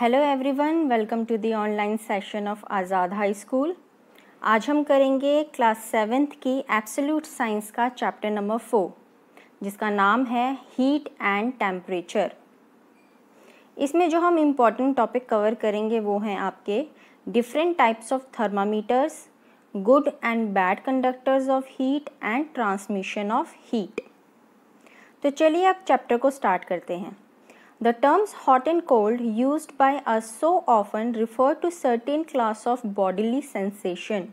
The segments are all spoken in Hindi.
Hello everyone welcome to the online session of Azad high school आज हम करेंगे क्लास सेवेंथ की एब्सोल्यूट साइंस का चैप्टर नंबर फोर जिसका नाम है हीट एंड टेम्परेचर इसमें जो हम इम्पॉर्टेंट टॉपिक कवर करेंगे वो हैं आपके different types of thermometers good and bad conductors of heat and transmission of heat तो चलिए अब चैप्टर को स्टार्ट करते हैं The terms hot and cold used by us so often refer to certain class of bodily sensation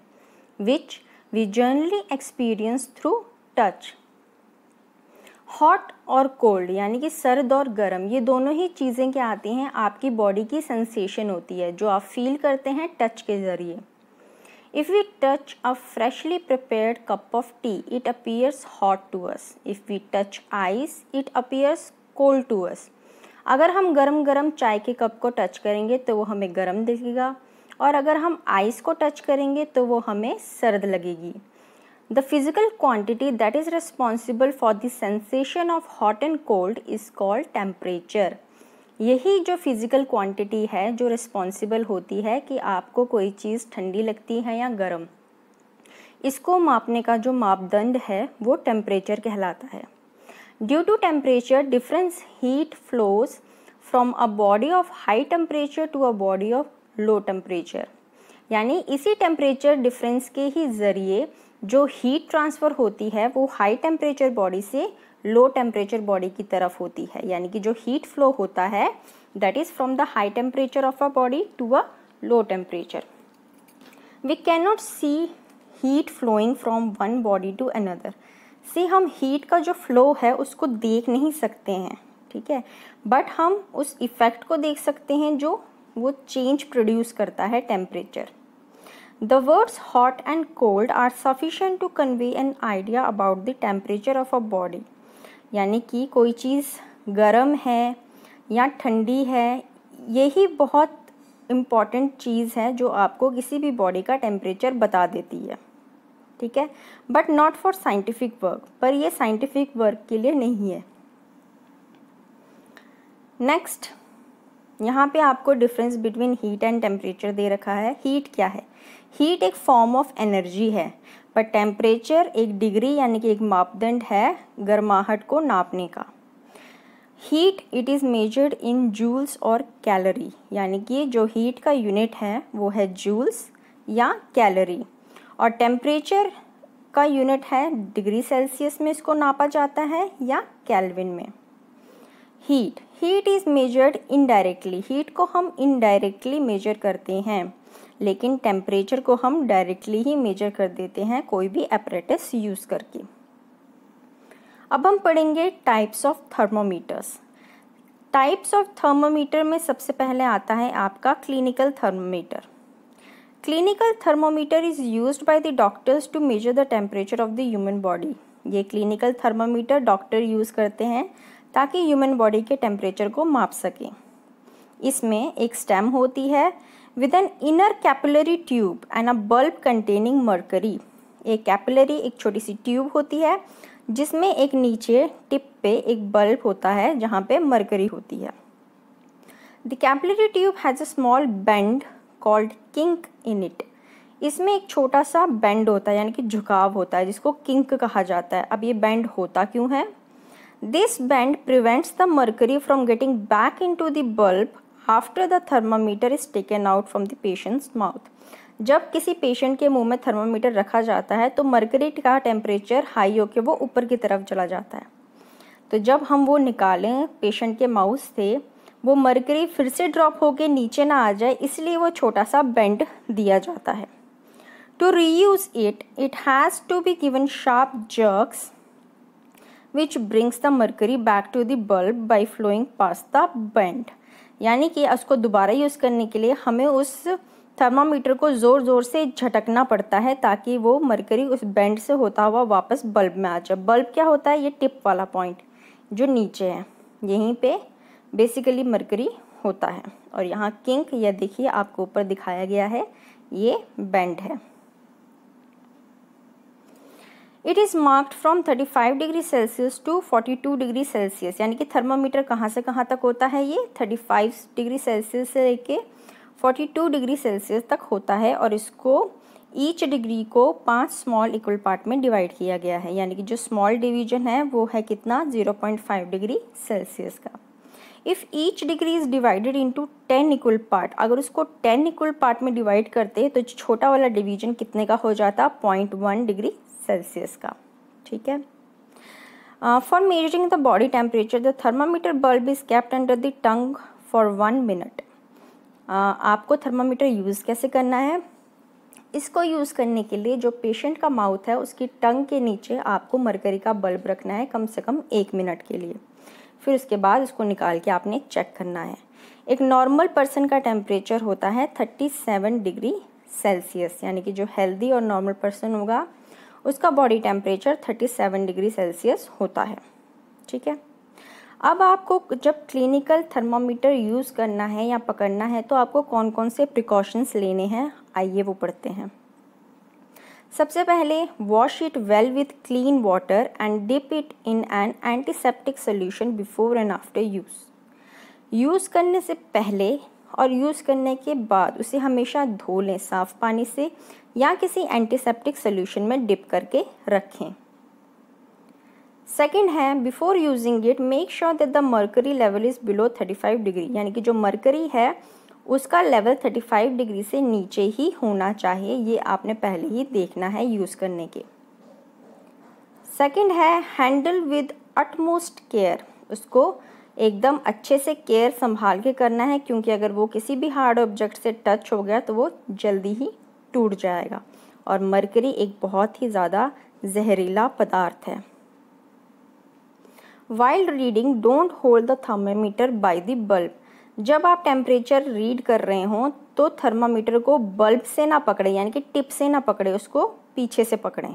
which we generally experience through touch. Hot और कोल्ड यानी कि सर्द और गर्म ये दोनों ही चीज़ें क्या आती हैं आपकी बॉडी की सेंसेशन होती है जो आप फील करते हैं टच के ज़रिए If we touch a freshly prepared cup of tea, it appears hot to us. If we touch ice, it appears cold to us. अगर हम गरम गरम चाय के कप को टच करेंगे तो वो हमें गरम दिखेगा और अगर हम आइस को टच करेंगे तो वो हमें सर्द लगेगी the physical quantity that is responsible for the sensation of hot and cold is called temperature यही जो फिज़िकल क्वांटिटी है जो रिस्पॉन्सिबल होती है कि आपको कोई चीज़ ठंडी लगती है या गर्म इसको मापने का जो मापदंड है वो टेम्परेचर कहलाता है due to temperature difference heat flows from a body of high temperature to a body of low temperature यानी इसी टेम्परेचर डिफरेंस के ही जरिए जो हीट ट्रांसफर होती है वो हाई टेम्परेचर बॉडी से लो टेम्परेचर बॉडी की तरफ होती है यानी कि जो हीट फ्लो होता है that is from the high temperature of a body to a low temperature we can not see heat flowing from one body to another से हम हीट का जो फ्लो है उसको देख नहीं सकते हैं ठीक है बट हम उस इफ़ेक्ट को देख सकते हैं जो वो चेंज प्रोड्यूस करता है temperature the words hot and cold are sufficient to convey an idea about the temperature of a body यानी कि कोई चीज़ गर्म है या ठंडी है यही बहुत इम्पॉर्टेंट चीज़ है जो आपको किसी भी बॉडी का टेम्परेचर बता देती है ठीक है but not for scientific work पर ये साइंटिफिक वर्क के लिए नहीं है नेक्स्ट यहाँ पे आपको difference between heat and temperature दे रखा है हीट क्या है हीट एक फॉर्म ऑफ एनर्जी है पर टेम्परेचर एक डिग्री यानी कि एक मापदंड है गर्माहट को नापने का heat it is measured in joules और कैलोरी यानी कि जो हीट का यूनिट है वो है जूल्स या कैलोरी और टेम्परेचर का यूनिट है डिग्री सेल्सियस में इसको नापा जाता है या कैलविन में heat heat is measured indirectly heat को हम इनडायरेक्टली मेजर करते हैं लेकिन टेम्परेचर को हम डायरेक्टली ही मेजर कर देते हैं कोई भी अपरेटस यूज़ करके अब हम पढ़ेंगे types of thermometers types of thermometer में सबसे पहले आता है आपका clinical thermometer clinical thermometer is use by the doctors to measure the temperature of the human body ये क्लिनिकल थर्मोमीटर डॉक्टर यूज़ करते हैं ताकि ह्यूमन बॉडी के टेम्परेचर को माप सकें इसमें एक स्टेम होती है with an inner capillary tube and a bulb containing mercury एक कैपिलरी एक छोटी सी ट्यूब होती है जिसमें एक नीचे टिप पे एक बल्ब होता है जहाँ पे मरकरी होती है the capillary tube has a small bend called kink in it इसमें एक छोटा सा बैंड होता है यानी कि झुकाव होता है जिसको किंक कहा जाता है अब ये बैंड होता क्यों है this band prevents the mercury from getting back into the bulb after the thermometer is taken out from the patient's mouth जब किसी पेशेंट के मुंह में थर्मामीटर रखा जाता है तो मर्करी का टेम्परेचर हाई होकर वो ऊपर की तरफ चला जाता है तो जब हम वो निकालें पेशेंट के माउथ से वो मरकरी फिर से ड्रॉप होकर नीचे ना आ जाए इसलिए वो छोटा सा बेंड दिया जाता है to reuse it it has to be given sharp jerks which brings the mercury back to the bulb by flowing pass the bend यानी कि उसको दोबारा यूज़ करने के लिए हमें उस थर्मामीटर को ज़ोर ज़ोर से झटकना पड़ता है ताकि वो मरकरी उस बेंड से होता हुआ वापस बल्ब में आ जाए बल्ब क्या होता है ये टिप वाला पॉइंट जो नीचे है यहीं पे बेसिकली मरकरी होता है और यहाँ किंक यह देखिए आपको ऊपर दिखाया गया है ये बैंड है it is marked from 35 degree Celsius to 42 degree Celsius यानी कि थर्मामीटर कहाँ से कहाँ तक होता है ये 35 डिग्री सेल्सियस से लेके 42 डिग्री सेल्सियस तक होता है और इसको ईच डिग्री को पांच स्मॉल इक्वल पार्ट में डिवाइड किया गया है यानी कि जो स्मॉल डिवीजन है वो है कितना 0.5 डिग्री सेल्सियस का if each degree is divided into ten equal part अगर उसको टेन इक्वल पार्ट में डिवाइड करते तो छोटा वाला डिवीजन कितने का हो जाता पॉइंट वन डिग्री सेल्सियस का ठीक है for measuring the body temperature the thermometer bulb is kept under the tongue for one minute आपको थर्मामीटर यूज़ कैसे करना है इसको यूज़ करने के लिए जो पेशेंट का माउथ है उसकी टंग के नीचे आपको मरकरी का बल्ब रखना है कम से कम एक मिनट के लिए फिर उसके बाद उसको निकाल के आपने चेक करना है एक नॉर्मल पर्सन का टेम्परेचर होता है 37 डिग्री सेल्सियस यानी कि जो हेल्दी और नॉर्मल पर्सन होगा उसका बॉडी टेम्परेचर 37 डिग्री सेल्सियस होता है ठीक है अब आपको जब क्लिनिकल थर्मामीटर यूज़ करना है या पकड़ना है तो आपको कौन कौन से प्रिकॉशंस लेने हैं आइए वो पढ़ते हैं सबसे पहले wash it well with clean water and dip it in an antiseptic solution before and after use use करने से पहले और यूज़ करने के बाद उसे हमेशा धो लें साफ़ पानी से या किसी एंटीसेप्टिक सोल्यूशन में डिप करके रखें सेकेंड है before using it make sure that the mercury level is below thirty five degree यानी कि जो मर्करी है उसका लेवल 35 डिग्री से नीचे ही होना चाहिए ये आपने पहले ही देखना है यूज़ करने के सेकंड है हैंडल विद अटमोस्ट केयर उसको एकदम अच्छे से केयर संभाल के करना है क्योंकि अगर वो किसी भी हार्ड ऑब्जेक्ट से टच हो गया तो वो जल्दी ही टूट जाएगा और मरकरी एक बहुत ही ज़्यादा जहरीला पदार्थ है while reading don't hold the thermometer by the bulb जब आप टेम्परेचर रीड कर रहे हो तो थर्मामीटर को बल्ब से ना पकड़े यानी कि टिप से ना पकड़े उसको पीछे से पकड़े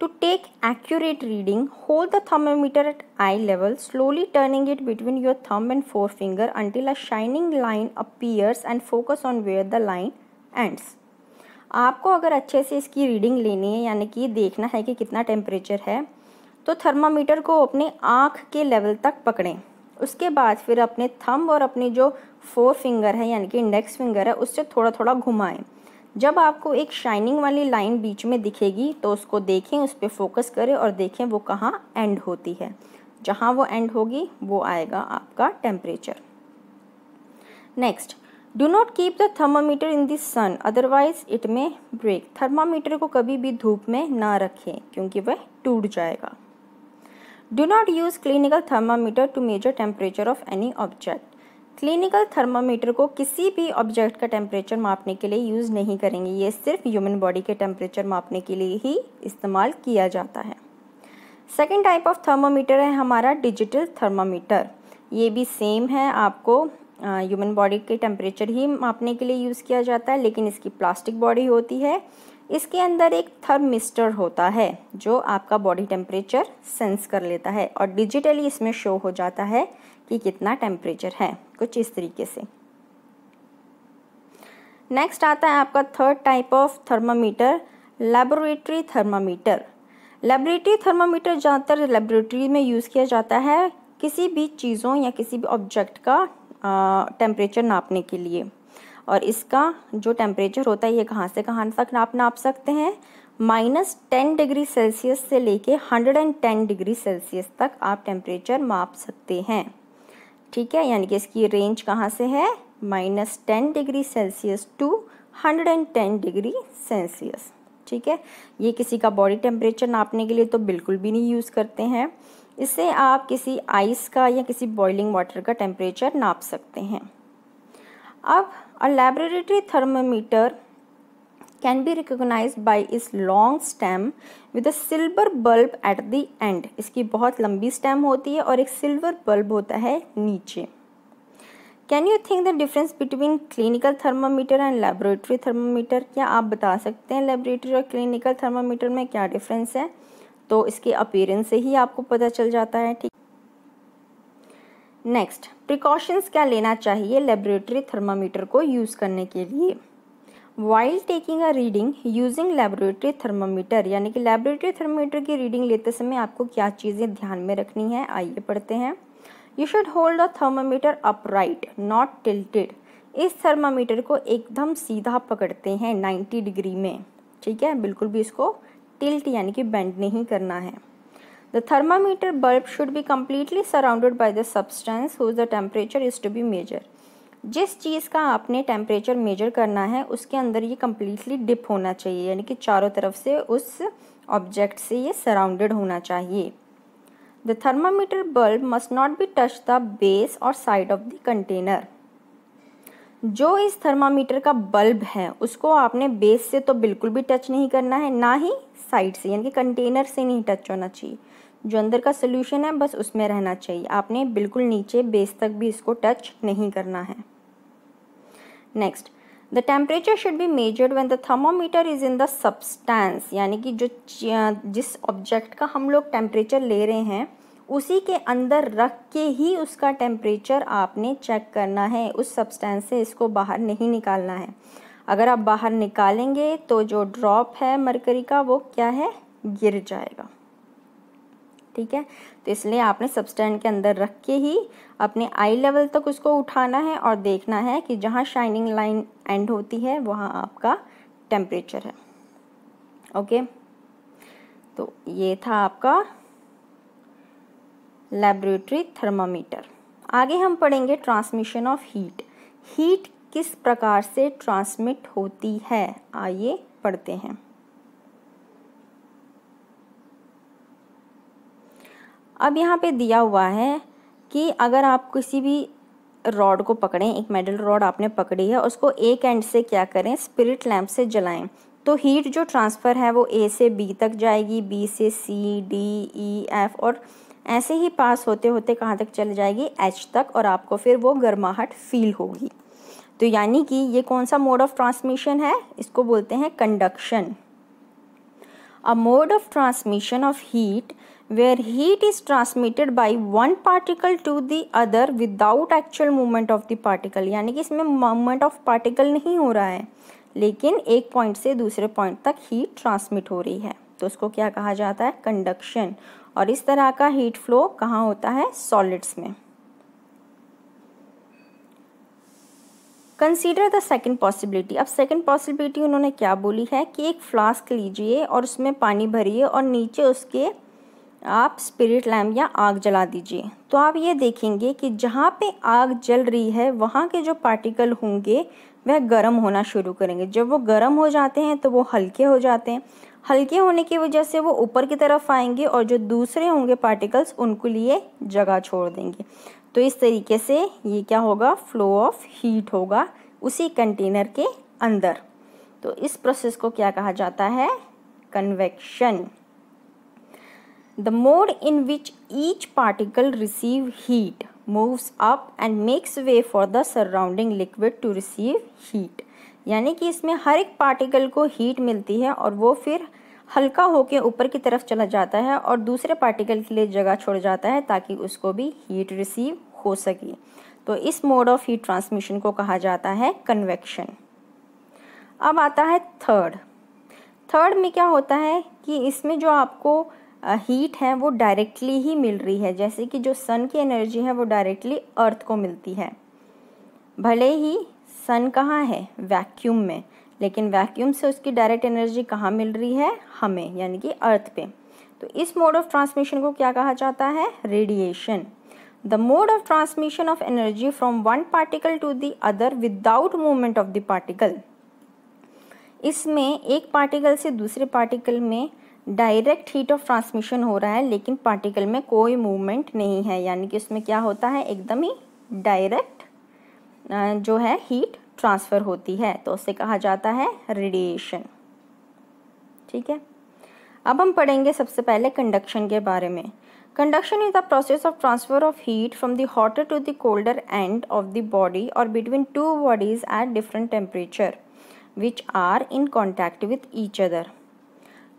to take accurate reading hold the thermometer at eye level slowly turning it between your thumb and forefinger until a shining line appears and focus on where the line ends आपको अगर अच्छे से इसकी रीडिंग लेनी है यानी कि देखना है कि कितना टेम्परेचर है तो थर्मामीटर को अपने आँख के लेवल तक पकड़ें उसके बाद फिर अपने थंब और अपनी जो फोर फिंगर है यानी कि इंडेक्स फिंगर है उससे थोड़ा थोड़ा घुमाएं जब आपको एक शाइनिंग वाली लाइन बीच में दिखेगी तो उसको देखें उस पर फोकस करें और देखें वो कहाँ एंड होती है जहाँ वो एंड होगी वो आएगा आपका temperature next do not keep the thermometer in this sun otherwise it may break thermometer को कभी भी धूप में ना रखें क्योंकि वह टूट जाएगा Do not use clinical thermometer to measure temperature of any object. Clinical thermometer को किसी भी ऑब्जेक्ट का टेम्परेचर मापने के लिए यूज़ नहीं करेंगे ये सिर्फ ह्यूमन बॉडी के टेम्परेचर मापने के लिए ही इस्तेमाल किया जाता है सेकेंड टाइप ऑफ थर्मामीटर है हमारा डिजिटल थर्मामीटर ये भी सेम है आपको ह्यूमन बॉडी के टेम्परेचर ही मापने के लिए यूज़ किया जाता है लेकिन इसकी प्लास्टिक बॉडी होती है इसके अंदर एक थर्मिस्टर होता है जो आपका बॉडी टेम्परेचर सेंस कर लेता है और डिजिटली इसमें शो हो जाता है कि कितना टेम्परेचर है कुछ इस तरीके से नेक्स्ट आता है आपका third type of thermometer laboratory thermometer laboratory thermometer ज़्यादातर लेबोरेटरी में यूज़ किया जाता है किसी भी चीज़ों या किसी भी ऑब्जेक्ट का टेम्परेचर नापने के लिए और इसका जो टेम्परेचर होता है ये कहाँ से कहाँ तक आप नाप सकते हैं माइनस टेन डिग्री सेल्सियस से लेके hundred and ten degree Celsius तक आप टेम्परेचर माप सकते हैं ठीक है यानी कि इसकी रेंज कहाँ से है minus ten degree Celsius to hundred and ten degree Celsius ठीक है ये किसी का बॉडी टेम्परेचर नापने के लिए तो बिल्कुल भी नहीं यूज़ करते हैं इससे आप किसी आइस का या किसी बॉइलिंग वाटर का टेम्परेचर नाप सकते हैं अब A laboratory thermometer can be recognise by is long stem with a silver bulb at the end. इसकी बहुत लंबी स्टैम होती है और एक सिल्वर बल्ब होता है नीचे can you think the difference between clinical thermometer and laboratory thermometer क्या आप बता सकते हैं लेबोरेटरी और क्लिनिकल थर्मोमीटर में क्या डिफरेंस है तो इसके अपेयरेंस से ही आपको पता चल जाता है ठीक नेक्स्ट प्रिकॉशंस क्या लेना चाहिए लेबोरेटरी थर्मामीटर को यूज़ करने के लिए while taking a reading using laboratory thermometer यानी कि लेबोरेटरी थर्मामीटर की रीडिंग लेते समय आपको क्या चीज़ें ध्यान में रखनी है आइए पढ़ते हैं you should hold a thermometer upright not tilted इस थर्मामीटर को एकदम सीधा पकड़ते हैं 90 डिग्री में ठीक है बिल्कुल भी इसको टिल्ट यानी कि बेंड नहीं करना है The thermometer bulb should be completely surrounded by the substance whose temperature temperature is to be measured. जिस चीज़ का आपने टेम्परेचर मेजर करना है उसके अंदर ये कम्प्लीटली डिप होना चाहिए यानी कि चारों तरफ से उस ऑब्जेक्ट से ये सराउंडेड होना चाहिए the thermometer bulb must not be touch the base और साइड ऑफ द कंटेनर जो इस थर्मामीटर का बल्ब है उसको आपने बेस से तो बिल्कुल भी टच नहीं करना है ना ही साइड से यानी कि कंटेनर से नहीं टच होना चाहिए जो अंदर का सोल्यूशन है बस उसमें रहना चाहिए आपने बिल्कुल नीचे बेस तक भी इसको टच नहीं करना है next the temperature should be measured when the thermometer is in the substance यानी कि जो जिस ऑब्जेक्ट का हम लोग टेम्परेचर ले रहे हैं उसी के अंदर रख के ही उसका टेम्परेचर आपने चेक करना है उस सब्सटेंस से इसको बाहर नहीं निकालना है अगर आप बाहर निकालेंगे तो जो ड्रॉप है मरकरी का वो क्या है गिर जाएगा ठीक है तो इसलिए आपने सबस्टैंड के अंदर रख के ही अपने आई लेवल तक उसको उठाना है और देखना है कि जहाँ शाइनिंग लाइन एंड होती है वहाँ आपका टेम्परेचर है ओके तो ये था आपका लेबोरेटरी थर्मामीटर आगे हम पढ़ेंगे ट्रांसमिशन ऑफ हीट हीट किस प्रकार से ट्रांसमिट होती है आइए पढ़ते हैं अब यहाँ पे दिया हुआ है कि अगर आप किसी भी रॉड को पकड़ें एक मेडल रॉड आपने पकड़ी है उसको एक एंड से क्या करें स्पिरिट लैम्प से जलाएं तो हीट जो ट्रांसफ़र है वो ए से बी तक जाएगी बी से सी डी ई एफ और ऐसे ही पास होते होते कहाँ तक चल जाएगी एच तक और आपको फिर वो गर्माहट फील होगी तो यानी कि ये कौन सा मोड ऑफ ट्रांसमिशन है इसको बोलते हैं conduction a mode of transmission of heat where heat is transmitted by one particle to the other without actual movement of the particle यानी कि इसमें movement of particle नहीं हो रहा है लेकिन एक पॉइंट से दूसरे पॉइंट तक हीट ट्रांसमिट हो रही है तो उसको क्या कहा जाता है कंडक्शन और इस तरह का हीट फ्लो कहाँ होता है सॉलिड्स में कंसिडर द सेकेंड पॉसिबिलिटी अब सेकेंड पॉसिबिलिटी उन्होंने क्या बोली है कि एक फ्लास्क लीजिए और उसमें पानी भरिए और नीचे उसके आप स्पिरिट लैम्प या आग जला दीजिए तो आप ये देखेंगे कि जहाँ पे आग जल रही है वहाँ के जो पार्टिकल होंगे वह गर्म होना शुरू करेंगे जब वो गर्म हो जाते हैं तो वो हल्के हो जाते हैं हल्के होने की वजह से वो ऊपर की तरफ आएंगे और जो दूसरे होंगे पार्टिकल्स उनको लिए जगह छोड़ देंगे तो इस तरीके से ये क्या होगा फ्लो ऑफ हीट होगा उसी कंटेनर के अंदर तो इस प्रोसेस को क्या कहा जाता है convection The mode in which each particle receive heat moves up and makes way for the surrounding liquid to receive heat. यानी कि इसमें हर एक पार्टिकल को हीट मिलती है और वो फिर हल्का होकर ऊपर की तरफ चला जाता है और दूसरे पार्टिकल के लिए जगह छोड़ जाता है ताकि उसको भी हीट रिसीव हो सके तो इस मोड ऑफ हीट ट्रांसमिशन को कहा जाता है कन्वेक्शन अब आता है थर्ड थर्ड में क्या होता है कि इसमें जो आपको हीट है वो डायरेक्टली ही मिल रही है जैसे कि जो सन की एनर्जी है वो डायरेक्टली अर्थ को मिलती है भले ही सन कहाँ है वैक्यूम में लेकिन वैक्यूम से उसकी डायरेक्ट एनर्जी कहाँ मिल रही है हमें यानी कि अर्थ पे तो इस मोड ऑफ ट्रांसमिशन को क्या कहा जाता है radiation the mode of transmission of energy from one particle to the other without movement of the particle इसमें एक पार्टिकल से दूसरे पार्टिकल में डायरेक्ट हीट ऑफ ट्रांसमिशन हो रहा है लेकिन पार्टिकल में कोई मूवमेंट नहीं है यानी कि उसमें क्या होता है एकदम ही डायरेक्ट जो है हीट ट्रांसफर होती है तो उसे कहा जाता है रेडिएशन ठीक है अब हम पढ़ेंगे सबसे पहले कंडक्शन के बारे में conduction is the process of transfer of heat from the hotter to the colder end of the body और between two bodies at different temperature which are in contact with each other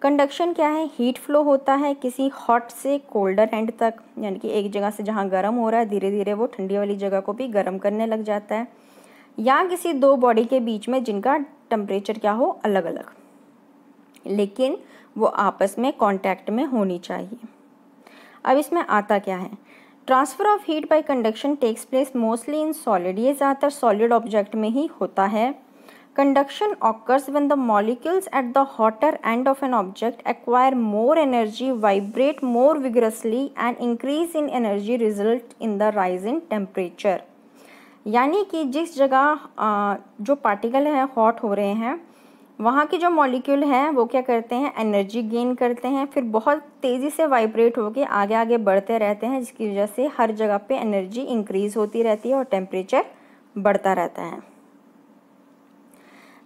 conduction क्या है हीट फ्लो होता है किसी हॉट से कोल्डर एंड तक यानी कि एक जगह से जहाँ गर्म हो रहा है धीरे धीरे वो ठंडी वाली जगह को भी गर्म करने लग जाता है या किसी दो बॉडी के बीच में जिनका टम्परेचर क्या हो अलग अलग लेकिन वो आपस में कॉन्टैक्ट में होनी चाहिए अब इसमें आता क्या है transfer of heat by conduction takes place mostly in solid ये ज़्यादातर सॉलिड ऑब्जेक्ट में ही होता है Conduction occurs when the molecules at the hotter end of an object acquire more energy, vibrate more vigorously and increase in energy result in the rise in temperature. यानी कि जिस जगह जो पार्टिकल है हॉट हो रहे हैं वहाँ के जो मॉलिक्यूल हैं वो क्या करते हैं एनर्जी गेन करते हैं फिर बहुत तेज़ी से वाइब्रेट होकर आगे आगे बढ़ते रहते हैं जिसकी वजह से हर जगह पे एनर्जी इंक्रीज़ होती रहती है और टेम्परेचर बढ़ता रहता है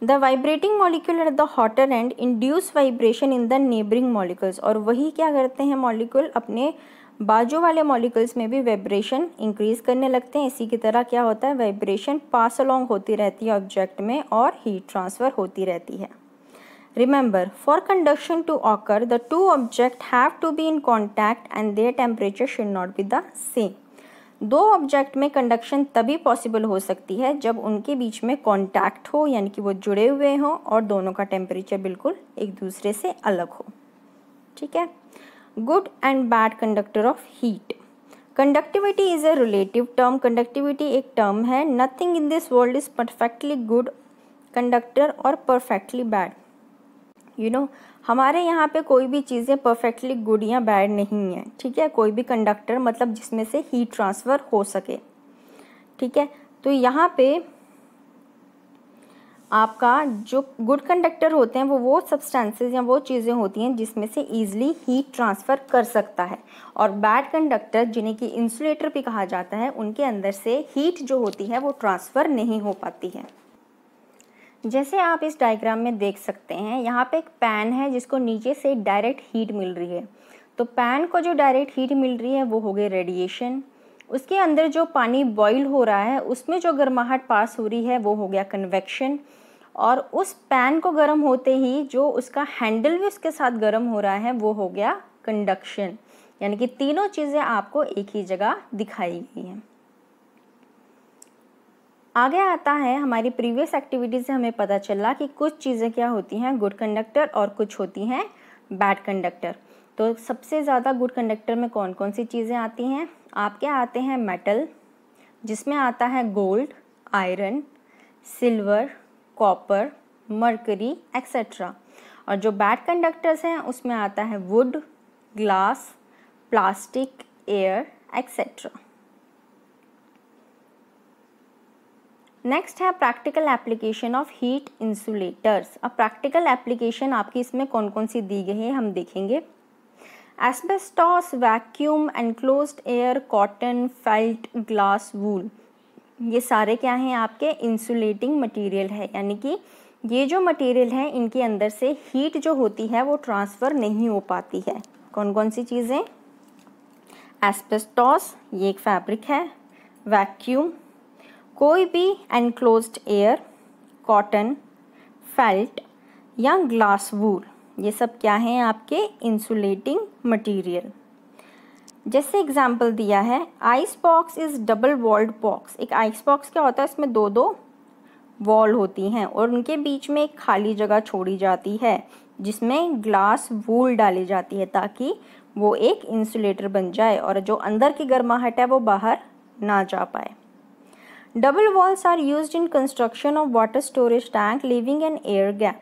the vibrating molecule at the hotter end induce vibration in the neighbouring molecules और वही क्या करते हैं मॉलिक्यूल अपने बाजू वाले मॉलिक्यूल्स में भी वाइब्रेशन इंक्रीज करने लगते हैं इसी की तरह क्या होता है वाइब्रेशन पास अलॉन्ग होती रहती है ऑब्जेक्ट में और हीट ट्रांसफ़र होती रहती है remember for conduction to occur the two object have to be in contact and their temperature should not be the same दो ऑब्जेक्ट में कंडक्शन तभी पॉसिबल हो सकती है जब उनके बीच में कॉन्टैक्ट हो यानी कि वो जुड़े हुए हों और दोनों का टेम्परेचर बिल्कुल एक दूसरे से अलग हो ठीक है good and bad conductor of heat conductivity is a relative term conductivity एक टर्म है nothing in this world is perfectly good conductor और perfectly bad you you know know, हमारे यहाँ पे कोई भी चीज़ें परफेक्टली गुड या बैड नहीं है ठीक है कोई भी कंडक्टर मतलब जिसमें से हीट ट्रांसफ़र हो सके ठीक है तो यहाँ पे आपका जो गुड कंडक्टर होते हैं वो वो सब्सटेंसेस या वो चीज़ें होती हैं जिसमें से ईजिली हीट ट्रांसफ़र कर सकता है और बैड कंडक्टर जिन्हें कि इंसुलेटर भी कहा जाता है उनके अंदर से हीट जो होती है वो ट्रांसफ़र नहीं हो पाती है जैसे आप इस डायग्राम में देख सकते हैं यहाँ पे एक पैन है जिसको नीचे से डायरेक्ट हीट मिल रही है तो पैन को जो डायरेक्ट हीट मिल रही है वो हो गई रेडिएशन उसके अंदर जो पानी बॉईल हो रहा है उसमें जो गर्माहट पास हो रही है वो हो गया कन्वेक्शन और उस पैन को गर्म होते ही जो उसका हैंडल भी उसके साथ गर्म हो रहा है वो हो गया कंडक्शन यानी कि तीनों चीज़ें आपको एक ही जगह दिखाई गई हैं आगे आता है हमारी प्रीवियस एक्टिविटीज से हमें पता चला कि कुछ चीज़ें क्या होती हैं गुड कंडक्टर और कुछ होती हैं बैड कंडक्टर तो सबसे ज़्यादा गुड कंडक्टर में कौन कौन सी चीज़ें आती हैं आपके आते हैं मेटल जिसमें आता है gold iron silver copper mercury etcetera और जो बैड कंडक्टर्स हैं उसमें आता है wood glass plastic air etcetera next है practical application of heat insulators अब प्रैक्टिकल एप्लीकेशन आपकी इसमें कौन कौन सी दी गई है हम देखेंगे asbestos vacuum enclose air cotton felt glass wool ये सारे क्या हैं आपके इंसुलेटिंग मटेरियल है यानी कि ये जो मटेरियल है इनके अंदर से हीट जो होती है वो ट्रांसफ़र नहीं हो पाती है कौन कौन सी चीज़ें एस्पेस्टॉस ये एक फैब्रिक है वैक्यूम कोई भी एनक्लोज्ड एयर कॉटन फेल्ट या ग्लास वूल ये सब क्या हैं आपके इंसुलेटिंग मटेरियल जैसे एग्जाम्पल दिया है ice box is double walled box एक आइस बॉक्स क्या होता है इसमें दो दो वॉल होती हैं और उनके बीच में एक खाली जगह छोड़ी जाती है जिसमें ग्लास वूल डाली जाती है ताकि वो एक इंसुलेटर बन जाए और जो अंदर की गर्माहट है वो बाहर ना जा पाए Double walls are used in construction of water storage tank leaving an air gap.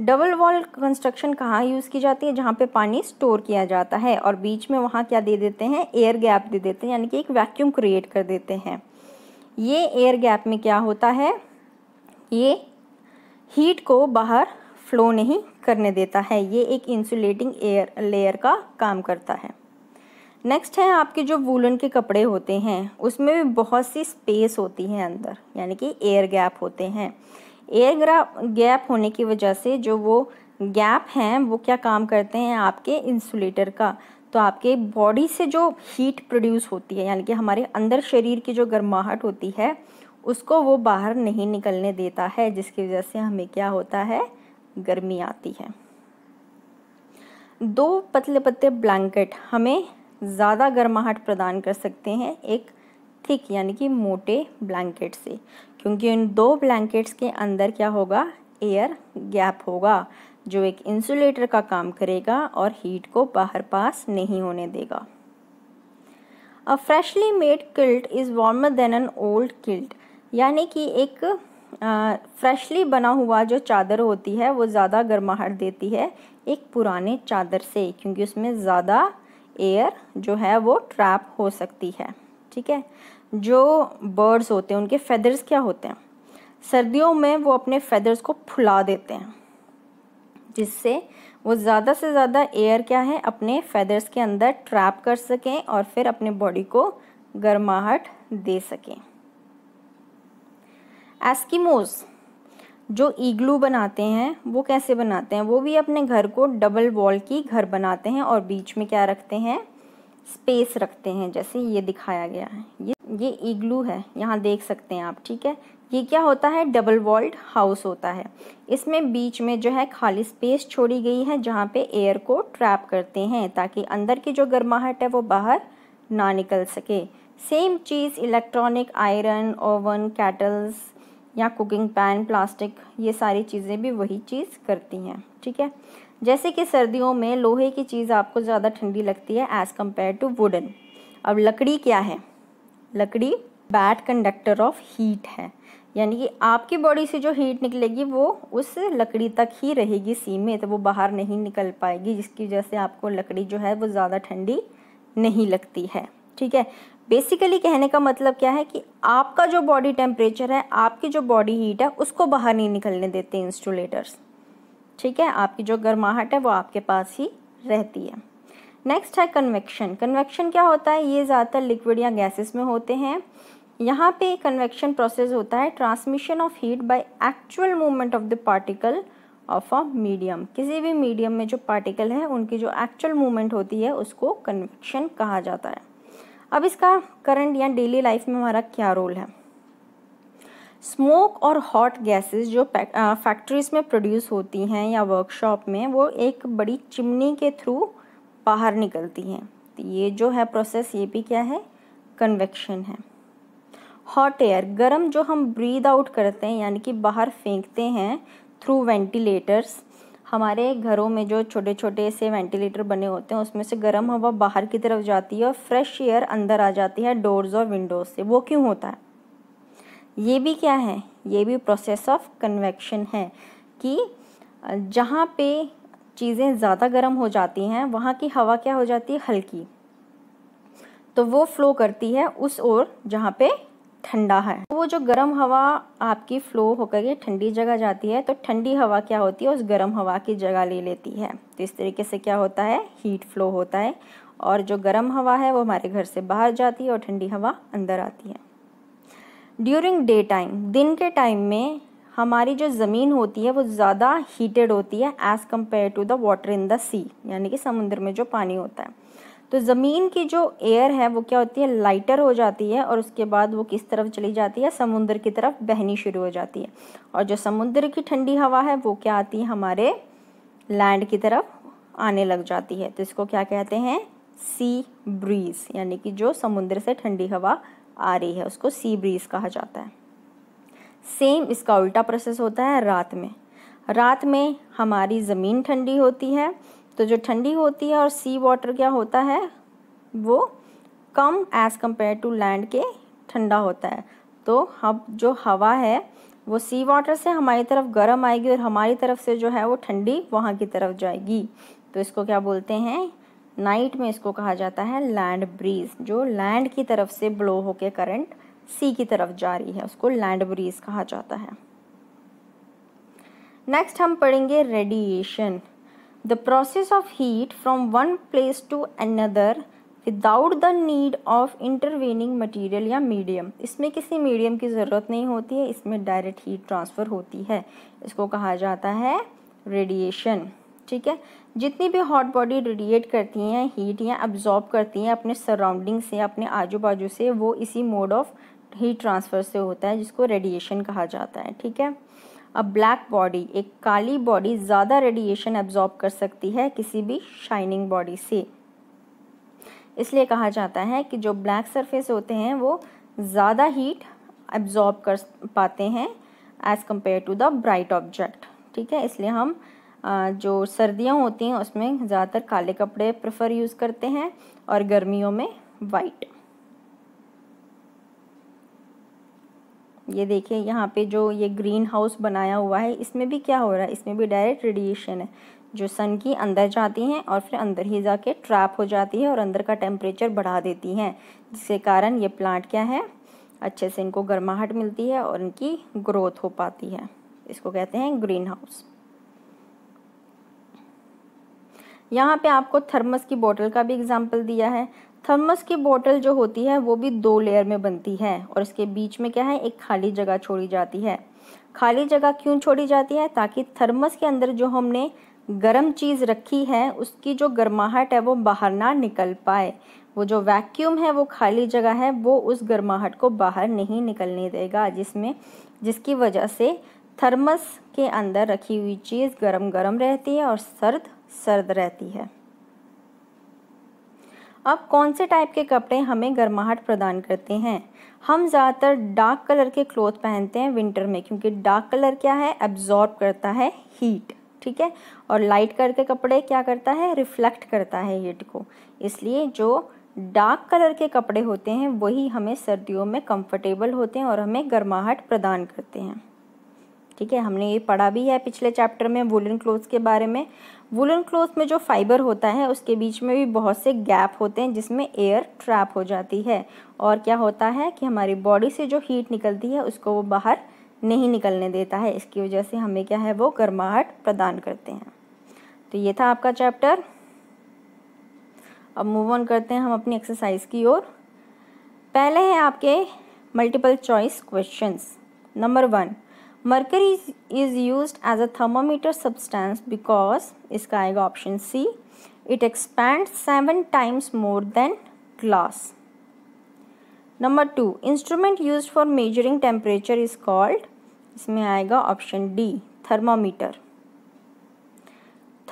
Double wall construction कहाँ यूज़ की जाती है जहाँ पे पानी स्टोर किया जाता है और बीच में वहाँ क्या दे देते हैं एयर गैप दे देते हैं यानी कि एक वैक्यूम क्रिएट कर देते हैं ये एयर गैप में क्या होता है ये हीट को बाहर फ्लो नहीं करने देता है ये एक इंसुलेटिंग एयर लेयर का काम करता है नेक्स्ट है आपके जो वूलन के कपड़े होते हैं उसमें भी बहुत सी स्पेस होती है अंदर यानी कि एयर गैप होते हैं एयर गैप होने की वजह से जो वो गैप हैं वो क्या काम करते हैं आपके इंसुलेटर का तो आपके बॉडी से जो हीट प्रोड्यूस होती है यानी कि हमारे अंदर शरीर की जो गर्माहट होती है उसको वो बाहर नहीं निकलने देता है जिसकी वजह से हमें क्या होता है गर्मी आती है दो पतले पतले ब्लैंकेट हमें ज़्यादा गर्माहट प्रदान कर सकते हैं एक थिक यानी कि मोटे ब्लैंकेट से क्योंकि इन दो ब्लैंकेट्स के अंदर क्या होगा एयर गैप होगा जो एक इंसुलेटर का काम करेगा और हीट को बाहर पास नहीं होने देगा a freshly made quilt is warmer than an old quilt यानी कि एक फ्रेशली बना हुआ जो चादर होती है वो ज़्यादा गर्माहट देती है एक पुराने चादर से क्योंकि उसमें ज़्यादा एयर जो है वो ट्रैप हो सकती है ठीक है जो बर्ड्स होते हैं उनके फेदर्स क्या होते हैं सर्दियों में वो अपने फेदर्स को फुला देते हैं जिससे वो ज़्यादा से ज़्यादा एयर क्या है अपने फेदर्स के अंदर ट्रैप कर सकें और फिर अपने बॉडी को गर्माहट दे सकें एस्किमोज़ जो ईग्लू बनाते हैं वो कैसे बनाते हैं वो भी अपने घर को डबल वॉल की घर बनाते हैं और बीच में क्या रखते हैं स्पेस रखते हैं जैसे ये दिखाया गया है ये ये ईग्लू है यहाँ देख सकते हैं आप ठीक है ये क्या होता है डबल वॉल्ड हाउस होता है इसमें बीच में जो है खाली स्पेस छोड़ी गई है जहाँ पे एयर को ट्रैप करते हैं ताकि अंदर की जो गर्माहट है वो बाहर ना निकल सके सेम चीज़ इलेक्ट्रॉनिक आयरन ओवन कैटल्स या कुकिंग पैन प्लास्टिक ये सारी चीज़ें भी वही चीज़ करती हैं ठीक है जैसे कि सर्दियों में लोहे की चीज़ आपको ज़्यादा ठंडी लगती है एज़ कम्पेयर टू वुडन अब लकड़ी क्या है लकड़ी बैड कंडक्टर ऑफ हीट है यानी कि आपकी बॉडी से जो हीट निकलेगी वो उस लकड़ी तक ही रहेगी सीमित तो वो बाहर नहीं निकल पाएगी जिसकी वजह से आपको लकड़ी जो है वो ज़्यादा ठंडी नहीं लगती है ठीक है बेसिकली कहने का मतलब क्या है कि आपका जो बॉडी टेम्परेचर है आपकी जो बॉडी हीट है उसको बाहर नहीं निकलने देते इंस्टोलेटर्स ठीक है आपकी जो गर्माहट है वो आपके पास ही रहती है नेक्स्ट है कन्वेक्शन कन्वेक्शन क्या होता है ये ज़्यादातर लिक्विड या गैसेस में होते हैं यहाँ पे कन्वेक्शन प्रोसेस होता है transmission of heat by actual movement of the particle of a medium किसी भी मीडियम में जो पार्टिकल है उनकी जो एक्चुअल मूवमेंट होती है उसको कन्वेक्शन कहा जाता है अब इसका करंट या डेली लाइफ में हमारा क्या रोल है स्मोक और हॉट गैसेस जो फैक्ट्रीज में प्रोड्यूस होती हैं या वर्कशॉप में वो एक बड़ी चिमनी के थ्रू बाहर निकलती हैं तो ये जो है प्रोसेस ये भी क्या है कन्वेक्शन है हॉट एयर गर्म जो हम ब्रीद आउट करते हैं यानी कि बाहर फेंकते हैं थ्रू वेंटिलेटर्स हमारे घरों में जो छोटे छोटे से वेंटिलेटर बने होते हैं उसमें से गर्म हवा बाहर की तरफ जाती है और फ्रेश एयर अंदर आ जाती है डोर्स और विंडोज से वो क्यों होता है ये भी क्या है ये भी प्रोसेस ऑफ कन्वेक्शन है कि जहाँ पे चीज़ें ज़्यादा गर्म हो जाती हैं वहाँ की हवा क्या हो जाती है हल्की तो वो फ्लो करती है उस ओर जहाँ पे ठंडा है तो वो जो गर्म हवा आपकी फ्लो होकर के ठंडी जगह जाती है तो ठंडी हवा क्या होती है उस गर्म हवा की जगह ले लेती है तो इस तरीके से क्या होता है हीट फ्लो होता है और जो गर्म हवा है वो हमारे घर से बाहर जाती है और ठंडी हवा अंदर आती है ड्यूरिंग डे टाइम दिन के टाइम में हमारी जो ज़मीन होती है वो ज़्यादा हीटेड होती है as compare to the water in the sea यानी कि समुद्र में जो पानी होता है तो ज़मीन की जो एयर है वो क्या होती है लाइटर हो जाती है और उसके बाद वो किस तरफ चली जाती है समुद्र की तरफ बहनी शुरू हो जाती है और जो समुद्र की ठंडी हवा है वो क्या आती है हमारे लैंड की तरफ आने लग जाती है तो इसको क्या कहते हैं सी ब्रीज यानी कि जो समुद्र से ठंडी हवा आ रही है उसको सी ब्रीज कहा जाता है सेम इसका उल्टा प्रोसेस होता है रात में रात में हमारी ज़मीन ठंडी होती है तो जो ठंडी होती है और सी वाटर क्या होता है वो कम एज़ कम्पेयर टू लैंड के ठंडा होता है तो हम जो हवा है वो सी वाटर से हमारी तरफ गर्म आएगी और हमारी तरफ से जो है वो ठंडी वहाँ की तरफ जाएगी तो इसको क्या बोलते हैं नाइट में इसको कहा जाता है लैंड ब्रीज जो लैंड की तरफ से ब्लो होके करंट सी की तरफ जा रही है उसको लैंड ब्रीज कहा जाता है नेक्स्ट हम पढ़ेंगे radiation The process of heat from one place to another without the need of intervening material या मीडियम इसमें किसी मीडियम की ज़रूरत नहीं होती है इसमें डायरेक्ट हीट ट्रांसफ़र होती है इसको कहा जाता है रेडिएशन ठीक है जितनी भी हॉट बॉडी रेडिएट करती हैं हीट या अब्जॉर्ब करती हैं अपने सराउंडिंग से अपने आजू बाजू से वो इसी मोड ऑफ हीट ट्रांसफ़र से होता है जिसको रेडिएशन कहा जाता है ठीक है अ ब्लैक बॉडी एक काली बॉडी ज़्यादा रेडिएशन एब्जॉर्ब कर सकती है किसी भी शाइनिंग बॉडी से इसलिए कहा जाता है कि जो ब्लैक सरफेस होते हैं वो ज़्यादा हीट एब्जॉर्ब कर पाते हैं as compare to the bright object ठीक है इसलिए हम जो सर्दियाँ होती हैं उसमें ज़्यादातर काले कपड़े प्रेफर यूज़ करते हैं और गर्मियों में वाइट ये देखिए यहाँ पे जो ये ग्रीन हाउस बनाया हुआ है इसमें भी क्या हो रहा है इसमें भी डायरेक्ट रेडिएशन है जो सन की अंदर जाती हैं और फिर अंदर ही जाके ट्रैप हो जाती है और अंदर का टेम्परेचर बढ़ा देती हैं जिसके कारण ये प्लांट क्या है अच्छे से इनको गर्माहट मिलती है और इनकी ग्रोथ हो पाती है इसको कहते हैं ग्रीन हाउस यहाँ पे आपको थर्मस की बोतल का भी एग्जाम्पल दिया है थर्मस की बोतल जो होती है वो भी दो लेयर में बनती है और इसके बीच में क्या है एक खाली जगह छोड़ी जाती है खाली जगह क्यों छोड़ी जाती है ताकि थर्मस के अंदर जो हमने गर्म चीज़ रखी है उसकी जो गर्माहट है वो बाहर ना निकल पाए वो जो वैक्यूम है वो खाली जगह है वो उस गर्माहट को बाहर नहीं निकलने देगा जिसमें जिसकी वजह से थर्मस के अंदर रखी हुई चीज़ गर्म गर्म रहती है और सर्द सर्द रहती है अब कौन से टाइप के कपड़े हमें गर्माहट प्रदान करते हैं हम ज़्यादातर डार्क कलर के क्लोथ पहनते हैं विंटर में क्योंकि डार्क कलर क्या है एब्जॉर्ब करता है हीट ठीक है और लाइट कलर के कपड़े क्या करता है रिफ्लेक्ट करता है हीट को इसलिए जो डार्क कलर के कपड़े होते हैं वही हमें सर्दियों में कंफर्टेबल होते हैं और हमें गर्माहट प्रदान करते हैं ठीक है हमने ये पढ़ा भी है पिछले चैप्टर में वुलन क्लोथ्स के बारे में वुलन क्लोथ में जो फाइबर होता है उसके बीच में भी बहुत से गैप होते हैं जिसमें एयर ट्रैप हो जाती है और क्या होता है कि हमारी बॉडी से जो हीट निकलती है उसको वो बाहर नहीं निकलने देता है इसकी वजह से हमें क्या है वो गर्माहट प्रदान करते हैं तो ये था आपका चैप्टर अब मूव ऑन करते हैं हम अपनी एक्सरसाइज की ओर पहले हैं आपके multiple choice questions number one Mercury is, is used as a thermometer substance because, इसका आएगा option C, it expands seven times more than glass. Number two, instrument used for measuring temperature is called, इसमें आएगा option D, thermometer.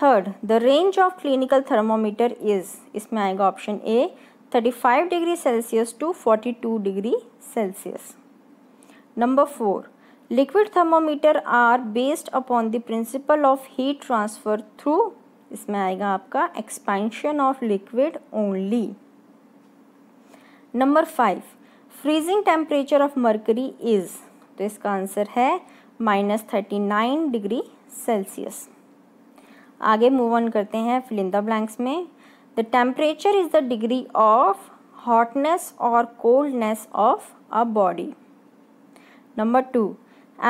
Third, the range of clinical thermometer is, इसमें आएगा option A, 35 degree Celsius to 42 degree Celsius. Number four, liquid thermometer are based upon the principle of heat transfer through इसमें आएगा आपका expansion of liquid only number five freezing temperature of mercury is तो इसका आंसर है minus thirty nine degree Celsius आगे मूव ऑन करते हैं फिलिंदा ब्लैंक्स में the temperature is the degree of hotness और coldness of a body number two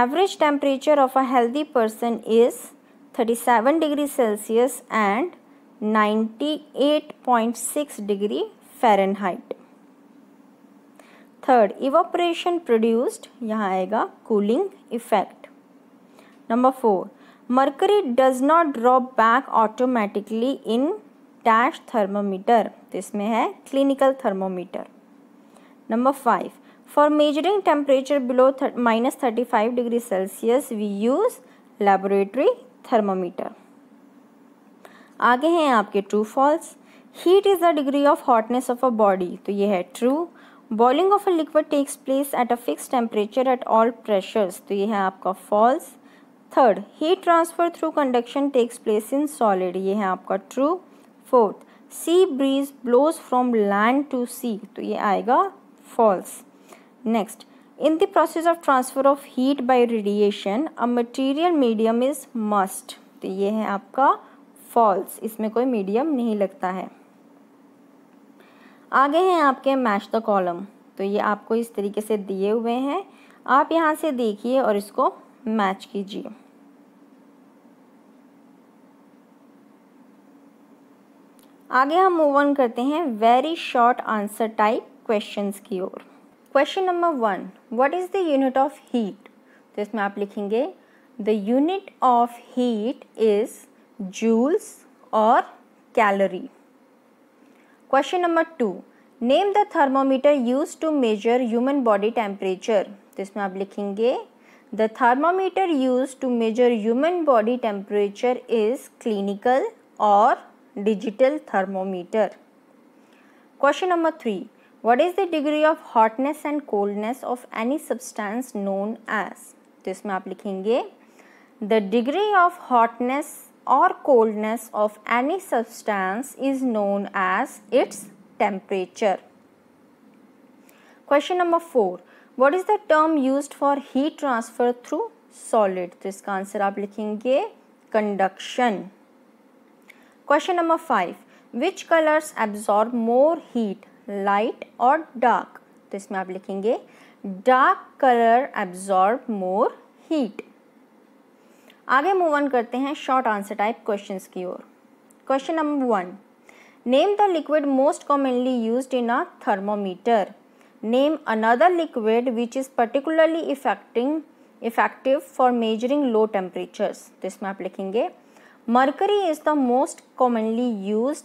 average temperature of a healthy person is 37 degree Celsius and 98.6 degree Fahrenheit. Third, evaporation produced aega, cooling effect. Number four, mercury does not drop back automatically in dash thermometer. This is clinical thermometer. Number five, For measuring temperature below th minus 35 degree Celsius, we use laboratory thermometer. आगे हैं आपके true false heat is the degree of hotness of a body तो ये है true boiling of a liquid takes place at a fix temperature at all pressures तो ये है आपका false third heat transfer through conduction takes place in solid ये है आपका true fourth sea breeze blows from land to sea तो ये आएगा false Next, in the process of transfer of heat by radiation, a material medium is must. तो ये है आपका फॉल्स इसमें कोई मीडियम नहीं लगता है आगे हैं आपके मैच द कॉलम तो ये आपको इस तरीके से दिए हुए हैं आप यहाँ से देखिए और इसको मैच कीजिए आगे हम मूव ऑन करते हैं very short answer type questions की ओर question number one what is the unit of heat तो इसमें आप लिखेंगे the unit of heat is joules और calorie question number two name the thermometer use to measure human body temperature तो इसमें आप लिखेंगे the thermometer use to measure human body temperature is clinical और digital thermometer question number three what is the degree of hotness and coldness of any substance known as तो इसमें आप लिखेंगे the degree of hotness or coldness of any substance is known as its temperature question number 4 what is the term used for heat transfer through solid तो इसका आंसर आप लिखेंगे conduction question number 5 which colors absorb more heat light और डार्क तो इसमें आप लिखेंगे dark colour absorb more heat आगे मूव ऑन करते हैं शॉर्ट आंसर टाइप क्वेश्चन की ओर question number one name the liquid most commonly use in a thermometer name another liquid which is particularly affecting effective for measuring low temperatures तो इसमें आप लिखेंगे mercury is the most commonly use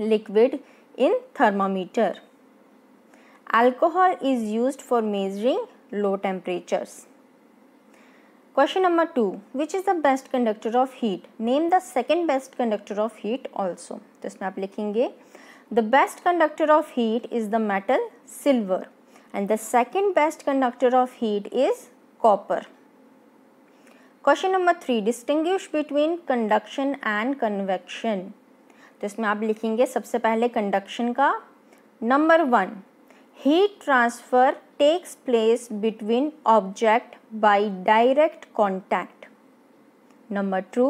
liquid in thermometer. Alcohol is used for measuring low temperatures. Question number 2. Which is the best conductor of heat? Name the second best conductor of heat also. तो इसमें आप The best conductor of heat is the metal silver and the second best conductor of heat is copper. Question number 3. Distinguish between conduction and convection. तो इसमें आप लिखेंगे सबसे पहले कंडक्शन का number one heat transfer takes place between object by direct contact number two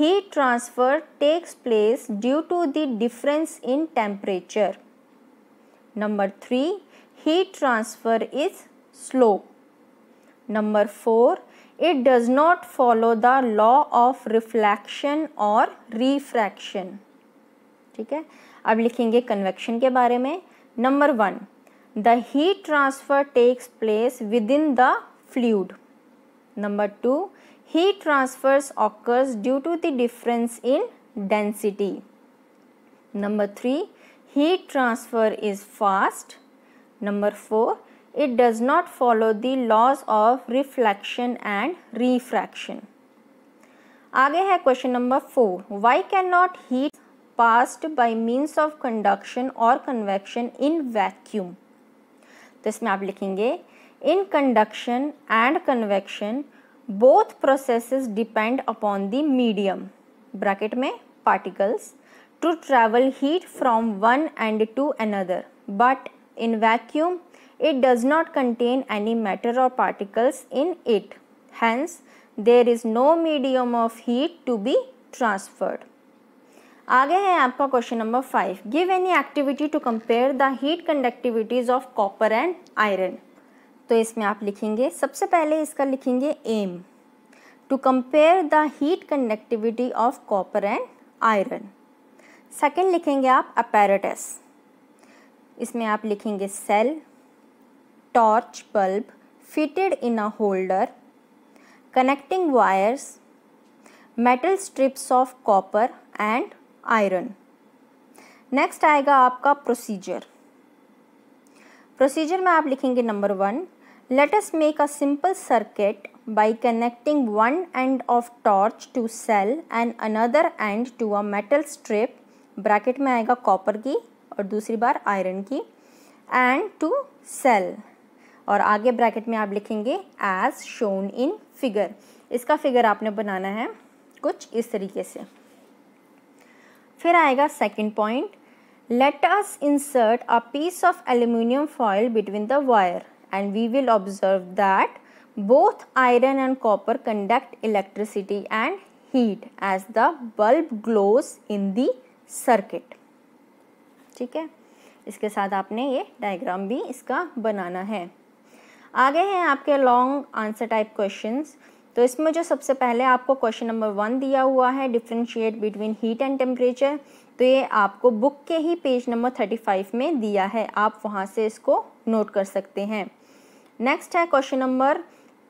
heat transfer takes place due to the difference in temperature number three heat transfer is slow number four it does not follow the law of reflection और रिफ्रैक्शन ठीक है अब लिखेंगे कन्वेक्शन के बारे में number one the heat transfer takes place within the fluid number two heat transfer occurs due to the difference in density number three heat transfer is fast number four it does not follow the laws of reflection and refraction आगे है question number four why can not heat passed by means of conduction or convection in vacuum. तो इसमें आप लिखेंगे in conduction and convection both processes depend upon the medium bracket में particles to travel heat from one end to another but in vacuum it does not contain any matter or particles in it hence there is no medium of heat to be transferred आगे है आपका question number five give any activity to compare the heat conductivities of copper and iron तो इसमें आप लिखेंगे सबसे पहले इसका लिखेंगे aim to compare the heat conductivity of copper and iron second लिखेंगे आप अपेरेटस इसमें आप लिखेंगे cell torch bulb fitted in a holder connecting wires metal strips of copper and iron next आएगा आपका प्रोसीजर प्रोसीजर में आप लिखेंगे number one let us make a simple circuit by connecting one end of torch to cell end another end to a metal strip bracket में आएगा कॉपर की और दूसरी बार आयरन की एंड टू सेल और आगे ब्रैकेट में आप लिखेंगे एज शोन इन फिगर इसका फिगर आपने बनाना है कुछ इस तरीके से फिर आएगा second point let us insert a piece of aluminium foil between the wire and we will observe that both iron and copper conduct electricity and heat as the bulb glows in the ठीक है इसके साथ आपने ये डायग्राम भी इसका बनाना है आगे हैं आपके लॉन्ग आंसर टाइप क्वेश्चंस तो इसमें जो सबसे पहले आपको क्वेश्चन नंबर वन दिया हुआ है differentiate between heat and temperature तो ये आपको बुक के ही पेज नंबर थर्टी फाइव में दिया है आप वहाँ से इसको नोट कर सकते हैं नेक्स्ट है क्वेश्चन नंबर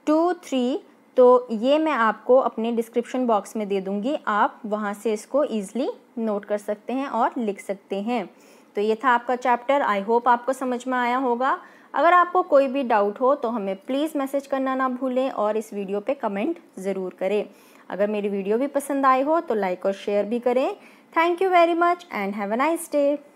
टू थ्री तो ये मैं आपको अपने डिस्क्रिप्शन बॉक्स में दे दूँगी आप वहाँ से इसको ईजिली नोट कर सकते हैं और लिख सकते हैं तो ये था आपका चैप्टर आई होप आपको समझ में आया होगा अगर आपको कोई भी डाउट हो तो हमें प्लीज़ मैसेज करना ना भूलें और इस वीडियो पे कमेंट ज़रूर करें अगर मेरी वीडियो भी पसंद आई हो तो लाइक और शेयर भी करें thank you very much and have a nice day